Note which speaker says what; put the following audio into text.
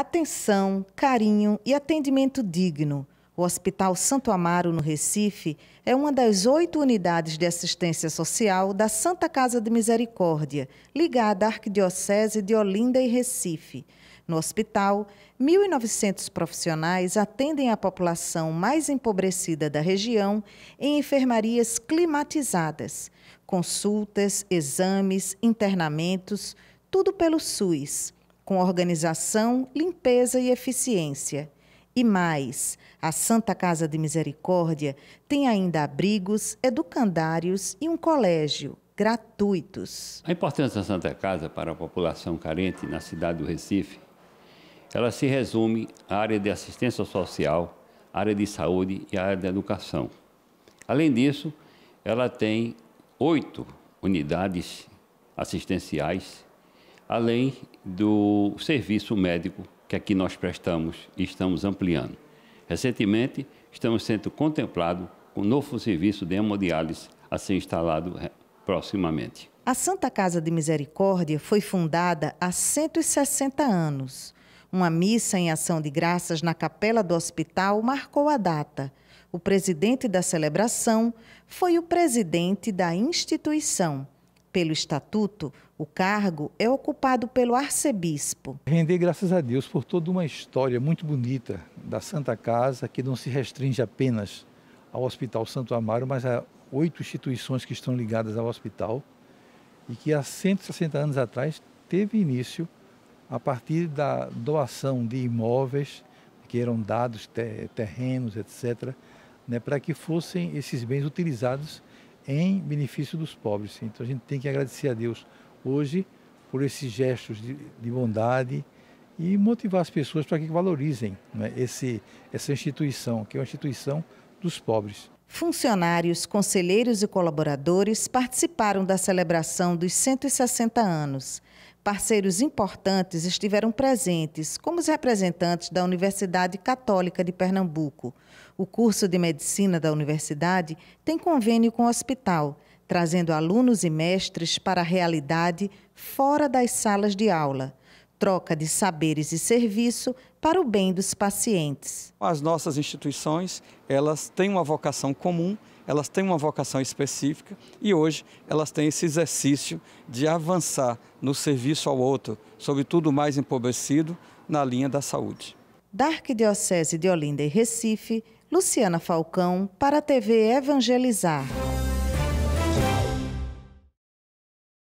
Speaker 1: Atenção, carinho e atendimento digno. O Hospital Santo Amaro, no Recife, é uma das oito unidades de assistência social da Santa Casa de Misericórdia, ligada à Arquidiocese de Olinda e Recife. No hospital, 1.900 profissionais atendem a população mais empobrecida da região em enfermarias climatizadas. Consultas, exames, internamentos, tudo pelo SUS com organização, limpeza e eficiência. E mais, a Santa Casa de Misericórdia tem ainda abrigos, educandários e um colégio gratuitos.
Speaker 2: A importância da Santa Casa para a população carente na cidade do Recife, ela se resume à área de assistência social, área de saúde e área de educação. Além disso, ela tem oito unidades assistenciais além do serviço médico que aqui nós prestamos e estamos ampliando. Recentemente, estamos sendo contemplados com um novo serviço de hemodiálise a ser instalado é, proximamente.
Speaker 1: A Santa Casa de Misericórdia foi fundada há 160 anos. Uma missa em ação de graças na capela do hospital marcou a data. O presidente da celebração foi o presidente da instituição, pelo estatuto, o cargo é ocupado pelo arcebispo. Render graças
Speaker 3: a Deus por toda uma história muito bonita da Santa Casa, que não se restringe apenas ao Hospital Santo Amaro, mas a oito instituições que estão ligadas ao hospital e que há 160 anos atrás teve início a partir da doação de imóveis que eram dados, terrenos, etc., né, para que fossem esses bens utilizados em benefício dos pobres. Então a gente tem que agradecer a Deus hoje por esses gestos de, de bondade e motivar as pessoas para que valorizem né, esse, essa instituição, que é uma instituição dos pobres.
Speaker 1: Funcionários, conselheiros e colaboradores participaram da celebração dos 160 anos. Parceiros importantes estiveram presentes, como os representantes da Universidade Católica de Pernambuco. O curso de medicina da universidade tem convênio com o hospital, trazendo alunos e mestres para a realidade fora das salas de aula. Troca de saberes e serviço para o bem dos pacientes.
Speaker 4: As nossas instituições, elas têm uma vocação comum, elas têm uma vocação específica e hoje elas têm esse exercício de avançar no serviço ao outro, sobretudo mais empobrecido, na linha da saúde.
Speaker 1: Da Arquidiocese de Olinda e Recife, Luciana Falcão, para a TV Evangelizar.